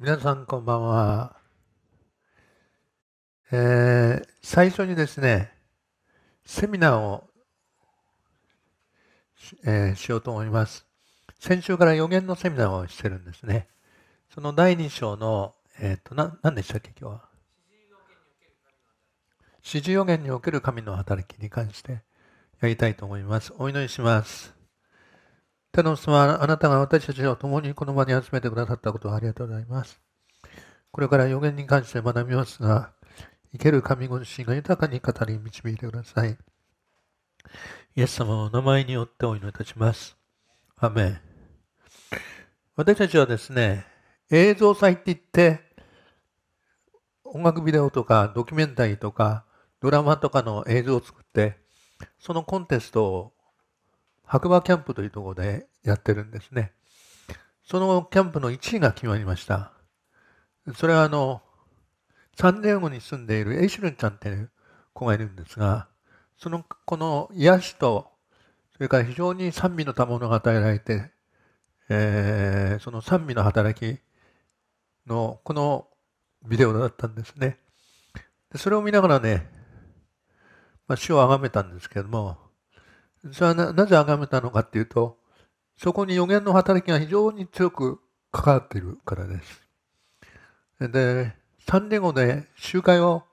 皆さんこんばんは、えー、最初にですねセミナーを、えー、しようと思います先週から予言のセミナーをしてるんですねその第2章の、えっ、ー、とな何でしたっけ今日は指示予言における神の働きに関してやりたいと思いますお祈りします天の様、あなたが私たちを共にこの場に集めてくださったことをありがとうございます。これから予言に関して学びますが、生ける神ご自身が豊かに語り導いてください。イエス様の名前によってお祈りいたします。アメン。私たちはですね、映像祭って言って、音楽ビデオとかドキュメンタリーとかドラマとかの映像を作って、そのコンテストを白馬キャンプというところでやってるんですね。そのキャンプの1位が決まりました。それはあの、サン3年ゴに住んでいるエイシルンちゃんっていう子がいるんですが、その子の癒しと、それから非常に賛美の賜物が与えられて、えー、その賛美の働きのこのビデオだったんですね。でそれを見ながらね、まあ、死をあがめたんですけども、それはななぜ崇めたのかっていうとそこに予言の働きが非常に強く関わっているからです。でサンディエゴで集会を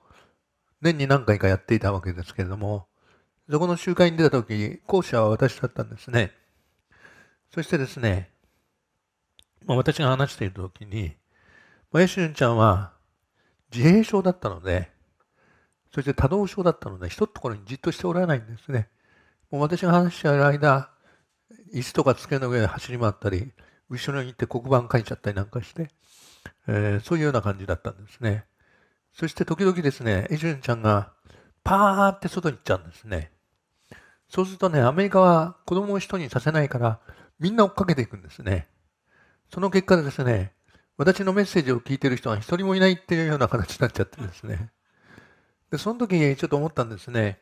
年に何回かやっていたわけですけれどもそこの集会に出た時講師は私だったんですね。そしてですね、まあ、私が話している時に、まあ、エシュンちゃんは自閉症だったのでそして多動症だったので一ところにじっとしておられないんですね。もう私が話してる間、椅子とか机の上で走り回ったり、後ろに行って黒板書いちゃったりなんかして、えー、そういうような感じだったんですね。そして時々ですね、エジュンちゃんがパーって外に行っちゃうんですね。そうするとね、アメリカは子供を人にさせないから、みんな追っかけていくんですね。その結果でですね、私のメッセージを聞いてる人が一人もいないっていうような形になっちゃってですね。で、その時ちょっと思ったんですね。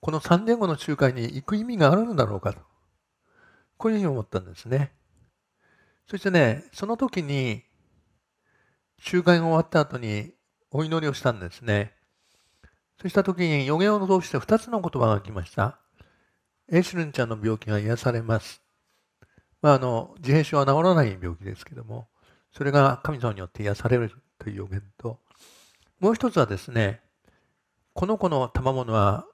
この3年後の集会に行く意味があるのだろうかとこういうふうに思ったんですねそしてねその時に集会が終わった後にお祈りをしたんですねそうした時に予言を通して2つの言葉が来ましたエシュルンちゃんの病気が癒されますまあ、あの自閉症は治らない病気ですけどもそれが神様によって癒されるという予言ともう一つはですねこの子の賜物は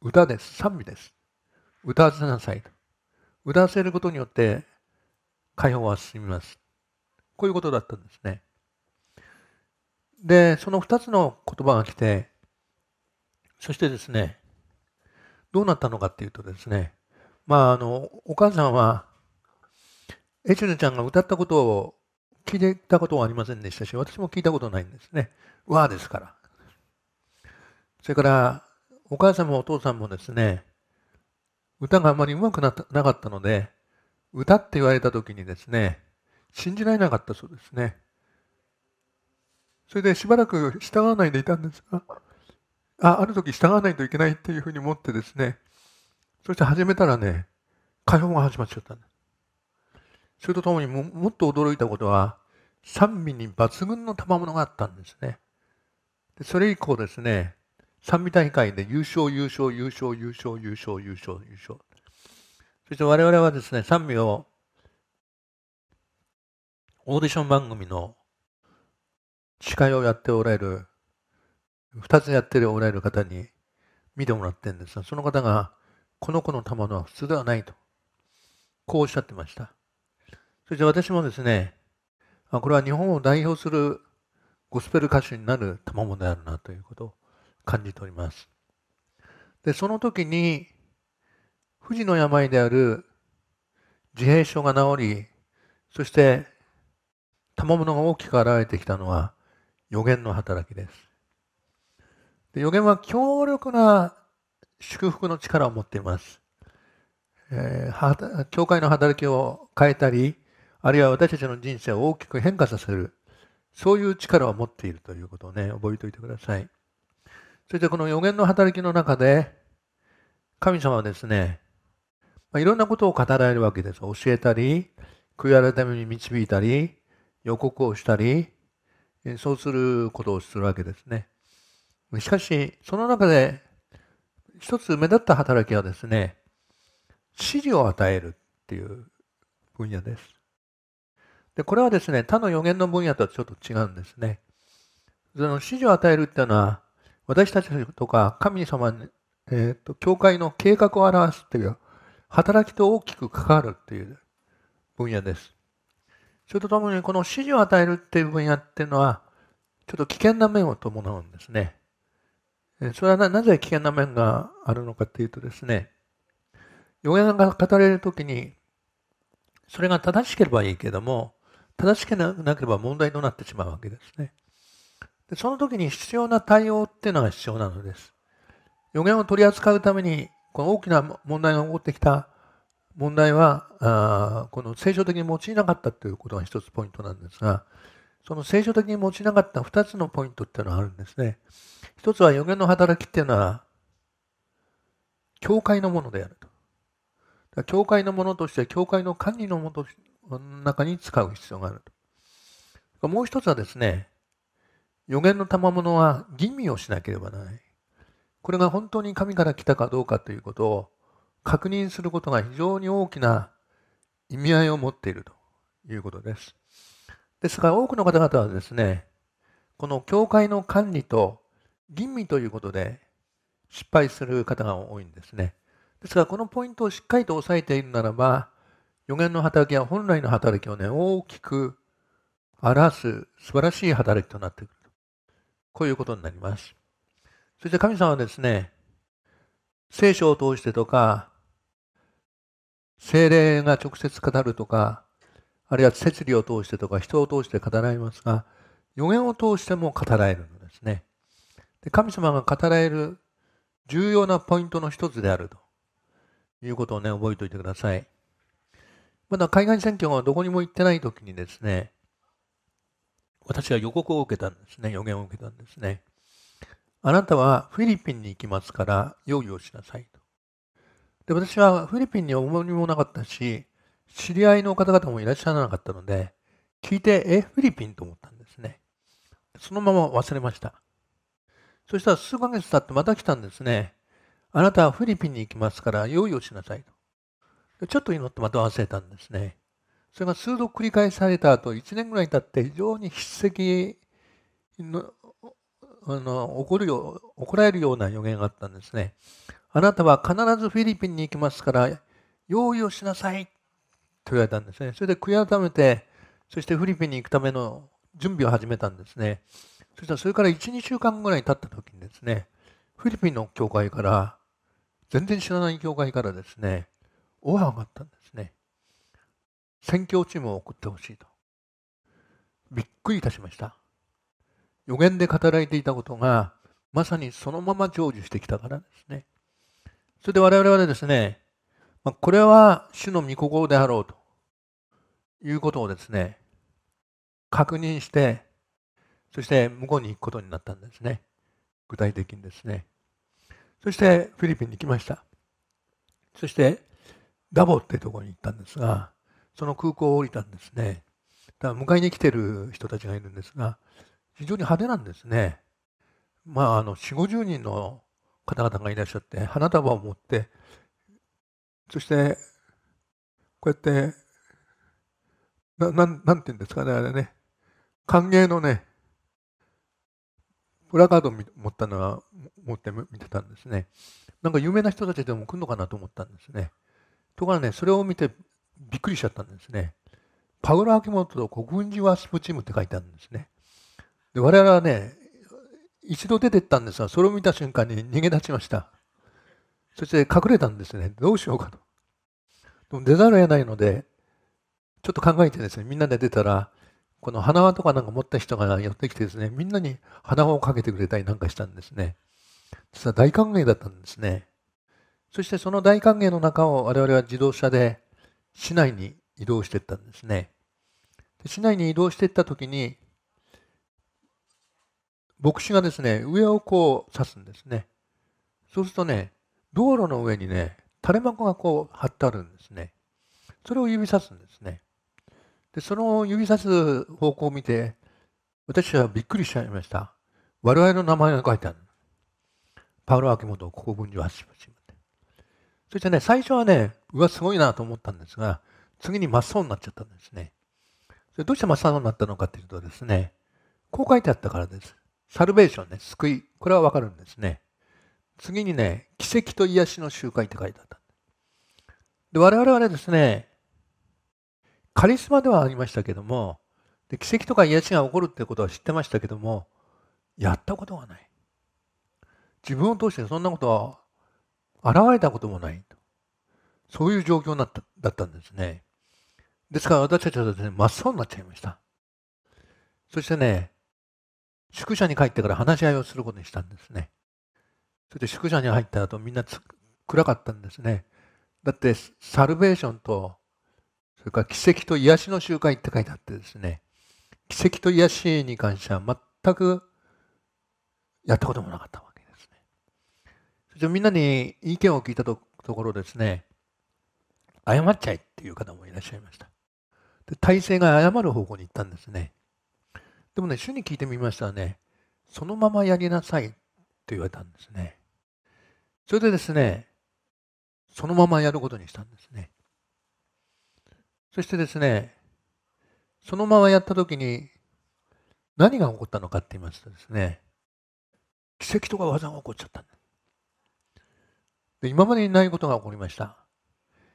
歌です。賛美です。歌わせなさいと。歌わせることによって解放は進みます。こういうことだったんですね。で、その2つの言葉が来て、そしてですね、どうなったのかっていうとですね、まあ、あの、お母さんは、エチュちゃんが歌ったことを聞いたことはありませんでしたし、私も聞いたことないんですね。わーですから。それから、お母さんもお父さんもですね、歌があまり上手くななかったので、歌って言われた時にですね、信じられなかったそうですね。それでしばらく従わないでいたんですが、あある時従わないといけないっていうふうに思ってですね、そして始めたらね、解放が始まっちゃったんです。それとともにももっと驚いたことは、賛美に抜群の賜物があったんですね。でそれ以降ですね、三味大会で優勝、優勝、優勝、優勝、優勝、優勝、優勝。そして我々はですね、三味をオーディション番組の司会をやっておられる、二つやっておられる方に見てもらってるんですが、その方が、この子の玉のは普通ではないと、こうおっしゃってました。そして私もですね、これは日本を代表するゴスペル歌手になる賜物であるなということを感じております。で、その時に、不治の病である自閉症が治り、そして賜物が大きく現れてきたのは予言の働きです。で予言は強力な祝福の力を持っています。えー、教会の働きを変えたり、あるいは私たちの人生を大きく変化させる、そういう力を持っているということをね、覚えておいてください。そしてこの予言の働きの中で、神様はですね、まあ、いろんなことを語られるわけです。教えたり、悔い改めに導いたり、予告をしたり、そうすることをするわけですね。しかし、その中で、一つ目立った働きはですね、指示を与えるっていう分野です。で、これはですね、他の予言の分野とはちょっと違うんですね。その指示を与えるっていうのは、私たちとか神様に、えーと、教会の計画を表すという働きと大きく関わるという分野です。それとともにこの指示を与えるっていう分野っていうのはちょっと危険な面を伴うんですね。それはなぜ危険な面があるのかというとですね、予言が語れる時にそれが正しければいいけども正しくなければ問題となってしまうわけですね。でその時に必要な対応っていうのが必要なのです。予言を取り扱うために、この大きな問題が起こってきた問題は、あこの聖書的に用いなかったということが一つポイントなんですが、その聖書的に用いなかった2つのポイントっていうのがあるんですね。一つは予言の働きっていうのは、教会のものであると。教会のものとして、教会の管理のもとの中に使う必要があると。もう一つはですね、予言の賜物は吟味をしなければならない。これが本当に神から来たかどうかということを確認することが非常に大きな意味合いを持っているということです。ですから多くの方々はですね、この教会の管理と吟味ということで失敗する方が多いんですね。ですからこのポイントをしっかりと押さえているならば、予言の働きは本来の働きをね、大きく表す素晴らしい働きとなってくる。こういうことになります。そして神様はですね、聖書を通してとか、精霊が直接語るとか、あるいは摂理を通してとか、人を通して語られますが、予言を通しても語られるんですね。で神様が語られる重要なポイントの一つであるということをね、覚えておいてください。まだ海外選挙がどこにも行ってない時にですね、私は予告を受けたんですね。予言を受けたんですね。あなたはフィリピンに行きますから用意をしなさいと。で、私はフィリピンには重みもなかったし、知り合いの方々もいらっしゃらなかったので、聞いて、え、フィリピンと思ったんですね。そのまま忘れました。そしたら数ヶ月経ってまた来たんですね。あなたはフィリピンに行きますから用意をしなさいと。ちょっと祈ってまた忘れたんですね。それが数度繰り返された後1年ぐらい経って非常に筆跡のあの怒るよ怒られるような予言があったんですね。あなたは必ずフィリピンに行きますから用意をしなさいと言われたんですね。それで悔い改めてそしてフィリピンに行くための準備を始めたんですね。そしたらそれから1、2週間ぐらい経った時にですね、フィリピンの教会から、全然知らない教会からですね、オファーがあったんです。宣教チームを送ってほしいとびっくりいたしました予言で語られていたことがまさにそのまま成就してきたからですねそれで我々はですね、まあ、これは主の御心であろうということをですね確認してそして向こうに行くことになったんですね具体的にですねそしてフィリピンに来ましたそしてダボっていうところに行ったんですがその空港を降りたんですね。だから迎えに来てる人たちがいるんですが、非常に派手なんですね。まあ、あの、4、50人の方々がいらっしゃって、花束を持って、そして、こうやって、な、なん、なんて言うんですかね、あれね、歓迎のね、プラカードを持ったのは、持って見てたんですね。なんか有名な人たちでも来るのかなと思ったんですね。ところがね、それを見てびっくりしちゃったんですね。パウロ・アキモトと軍事ワースプチームって書いてあるんですね。で我々はね、一度出てったんですが、それを見た瞬間に逃げ出しました。そして隠れたんですね。どうしようかと。でも出ざるを得ないので、ちょっと考えてですね、みんなで出たら、この花輪とかなんか持った人が寄ってきてですね、みんなに花輪をかけてくれたりなんかしたんですね。実は大歓迎だったんですね。そしてその大歓迎の中を我々は自動車で市内に移動していったんですね。で市内に移動していった時に牧師がですね上をこう刺すんですね。そうするとね道路の上にね垂れ幕がこう貼ってあるんですね。それを指さすんですね。でその指さす方向を見て私はびっくりしちゃいました。我々の名前が書いてある。パウロ・アキモト国寺は発信そしてね、最初はね、うわ、すごいなと思ったんですが、次に真っ青になっちゃったんですね。それどうして真っ青になったのかっていうとですね、こう書いてあったからです。サルベーションね、救い。これはわかるんですね。次にね、奇跡と癒しの集会って書いてあった。で、我々はねですね、カリスマではありましたけども、で奇跡とか癒しが起こるってことは知ってましたけども、やったことがない。自分を通してそんなことは現れたこともないと。そういう状況だっただったんですね。ですから私たちはですね、真っ青になっちゃいました。そしてね、宿舎に帰ってから話し合いをすることにしたんですね。それで宿舎に入った後みんな暗かったんですね。だってサルベーションとそれから奇跡と癒しの集会って書いてあってですね、奇跡と癒しに関しては全くやったこともなかったわ。じゃみんなに意見を聞いたところですね、謝っちゃえっていう方もいらっしゃいました。で体制が謝る方向に行ったんですね。でもね、主に聞いてみましたらね、そのままやりなさいと言われたんですね。それでですね、そのままやることにしたんですね。そしてですね、そのままやった時に何が起こったのかって言いますとですね、奇跡とか技が起こっちゃったんです。で今までにないことが起こりました。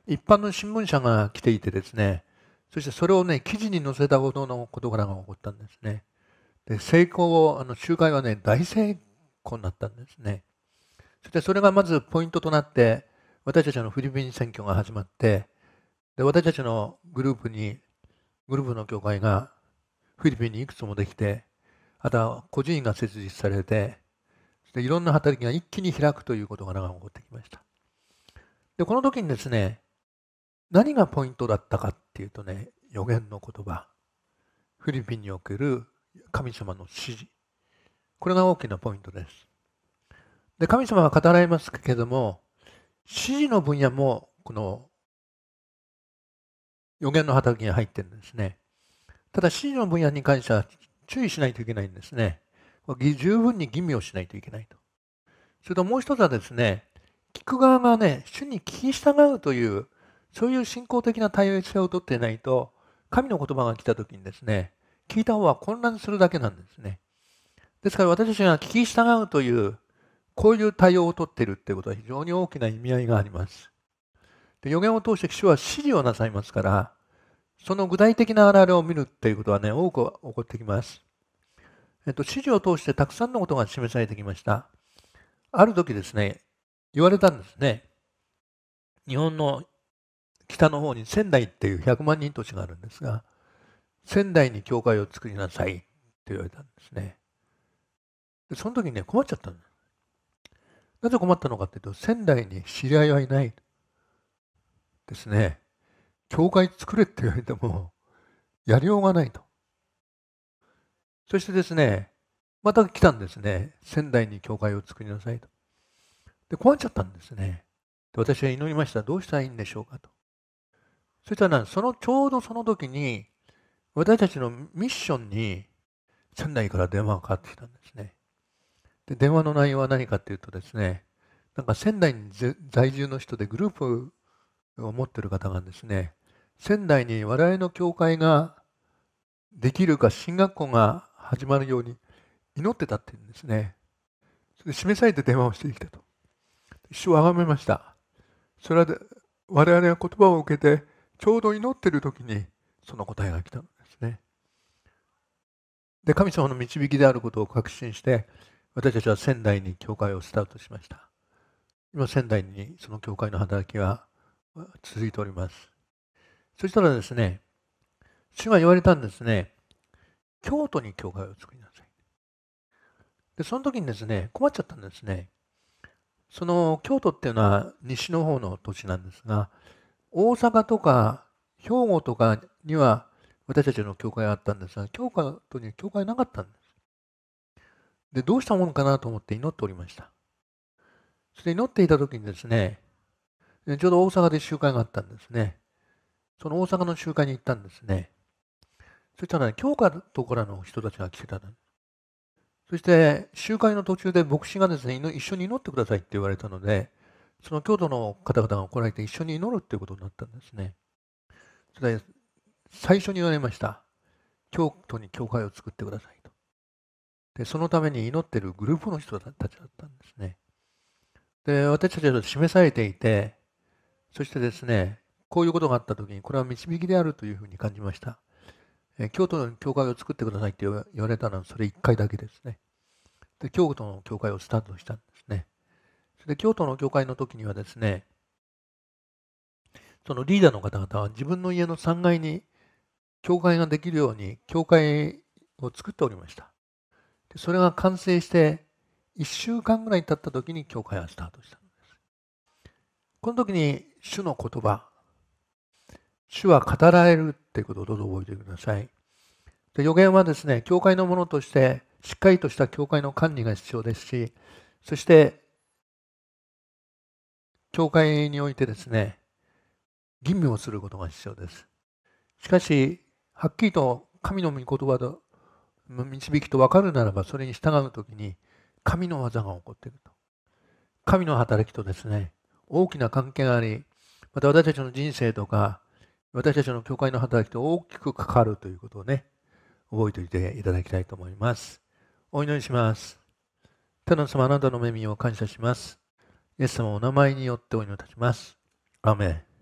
一般の新聞社が来ていてですね、そしてそれをね、記事に載せたほどの事柄が起こったんですね。で、成功を、あの、集会はね、大成功になったんですね。そしてそれがまずポイントとなって、私たちのフィリピン選挙が始まって、で、私たちのグループに、グループの教会がフィリピンにいくつもできて、あとは個人が設立されて、でいろんな働きが一気に開くということが長く起こってきました。でこの時にですね何がポイントだったかっていうとね予言の言葉フィリピンにおける神様の指示これが大きなポイントです。で神様は語られますけれども指示の分野もこの予言の働きに入ってるんですね。ただ指示の分野に関しては注意しないといけないんですね。十分に吟味をしないといけないと。それともう一つはですね、聞く側がね、主に聞き従うという、そういう信仰的な対応性をとっていないと、神の言葉が来た時にですね、聞いた方は混乱するだけなんですね。ですから私たちが聞き従うという、こういう対応をとっているということは非常に大きな意味合いがあります。で予言を通して主は指示をなさいますから、その具体的な現れを見るということはね、多く起こってきます。えっと、指示を通してたくさんのことが示されてきました。ある時ですね、言われたんですね。日本の北の方に仙台っていう100万人都市があるんですが、仙台に教会を作りなさいって言われたんですね。でその時にね、困っちゃったんです。なぜ困ったのかっていうと、仙台に知り合いはいない。ですね。教会作れって言われても、やりようがないと。そしてですね、また来たんですね。仙台に教会を作りなさいと。で、壊っちゃったんですね。で私は祈りました。どうしたらいいんでしょうかと。そしたら、そのちょうどその時に、私たちのミッションに仙台から電話がかかってきたんですね。で、電話の内容は何かっていうとですね、なんか仙台に在住の人でグループを持ってる方がですね、仙台に我々の教会ができるか進学校が始まるように祈ってたって言うんですね。それで示されて電話をしてきたと。一生崇めました。それは我々が言葉を受けてちょうど祈ってる時にその答えが来たのですね。で神様の導きであることを確信して私たちは仙台に教会をスタートしました。今仙台にその教会の働きは続いております。そしたらですね、主が言われたんですね。京都に教会を作りなさい。で、その時にですね、困っちゃったんですね。その京都っていうのは西の方の土地なんですが、大阪とか兵庫とかには私たちの教会があったんですが、京都には教会なかったんです。で、どうしたものかなと思って祈っておりました。それで祈っていた時にですね、ちょうど大阪で集会があったんですね。その大阪の集会に行ったんですね。そしたらね、教科とからの人たちが来てたの。そして、集会の途中で牧師がですね、一緒に祈ってくださいって言われたので、その京都の方々が来られて一緒に祈るっていうことになったんですね。それで、最初に言われました。京都に教会を作ってくださいと。で、そのために祈ってるグループの人たちだったんですね。で、私たちは示されていて、そしてですね、こういうことがあった時に、これは導きであるというふうに感じました。え京都の教会を作ってくださいって言われたのはそれ1回だけですね。で京都の教会をスタートしたんですね。それで京都の教会の時にはですね、そのリーダーの方々は自分の家の3階に教会ができるように教会を作っておりました。でそれが完成して1週間ぐらい経った時に教会はスタートしたんです。この時に主の言葉、主は語られるっていうことをどうぞ覚えてください。で予言はですね、教会のものとして、しっかりとした教会の管理が必要ですし、そして、教会においてですね、吟味をすることが必要です。しかし、はっきりと神の御言葉と導きと分かるならば、それに従う時に、神の技が起こっていると。神の働きとですね、大きな関係があり、また私たちの人生とか、私たちの教会の働きと大きく関わるということをね、覚えておいていただきたいと思います。お祈りします。天の様、あなたの恵みを感謝します。イエス様お名前によってお祈りいたします。アメン。